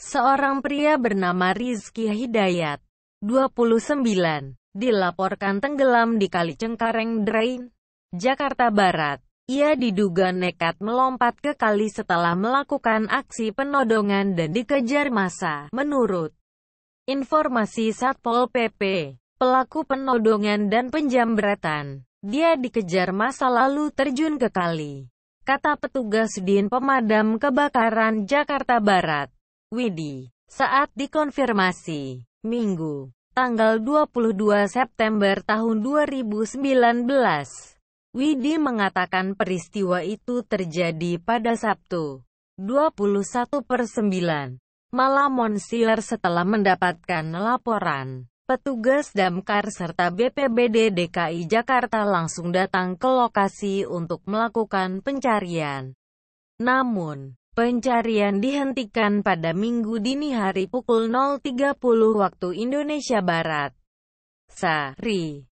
Seorang pria bernama Rizky Hidayat, 29, dilaporkan tenggelam di Kali Cengkareng Drain, Jakarta Barat. Ia diduga nekat melompat ke kali setelah melakukan aksi penodongan dan dikejar masa, Menurut informasi Satpol PP, pelaku penodongan dan penjambretan, dia dikejar masa lalu terjun ke kali, kata petugas Din Pemadam Kebakaran Jakarta Barat. Widi. Saat dikonfirmasi, Minggu, tanggal 22 September tahun 2019, Widi mengatakan peristiwa itu terjadi pada Sabtu, 21 per 9. Malam Monsier setelah mendapatkan laporan, petugas damkar serta BPBD DKI Jakarta langsung datang ke lokasi untuk melakukan pencarian. Namun, Pencarian dihentikan pada Minggu dini hari pukul 0.30 waktu Indonesia Barat. Sari